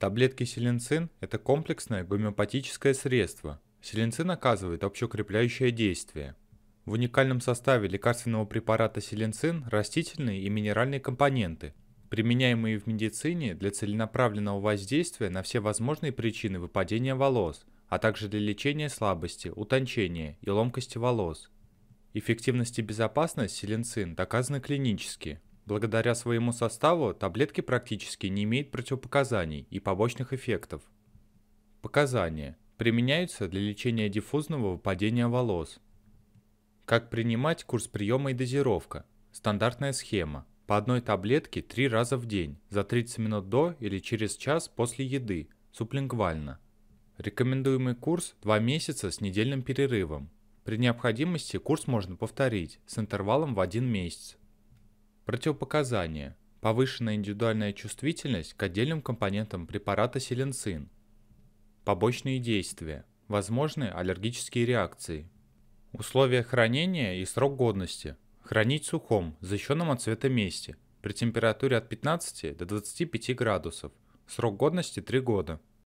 Таблетки Селенцин – это комплексное гомеопатическое средство. Селенцин оказывает общеукрепляющее действие. В уникальном составе лекарственного препарата Селенцин растительные и минеральные компоненты, применяемые в медицине для целенаправленного воздействия на все возможные причины выпадения волос, а также для лечения слабости, утончения и ломкости волос. Эффективность и безопасность Селенцин доказаны клинически – Благодаря своему составу таблетки практически не имеют противопоказаний и побочных эффектов. Показания применяются для лечения диффузного выпадения волос. Как принимать курс приема и дозировка? Стандартная схема. По одной таблетке 3 раза в день, за 30 минут до или через час после еды, суплингвально. Рекомендуемый курс 2 месяца с недельным перерывом. При необходимости курс можно повторить с интервалом в 1 месяц. Противопоказания. Повышенная индивидуальная чувствительность к отдельным компонентам препарата силенцин. Побочные действия. Возможны аллергические реакции. Условия хранения и срок годности. Хранить в сухом, защищенном от света месте, при температуре от 15 до 25 градусов. Срок годности 3 года.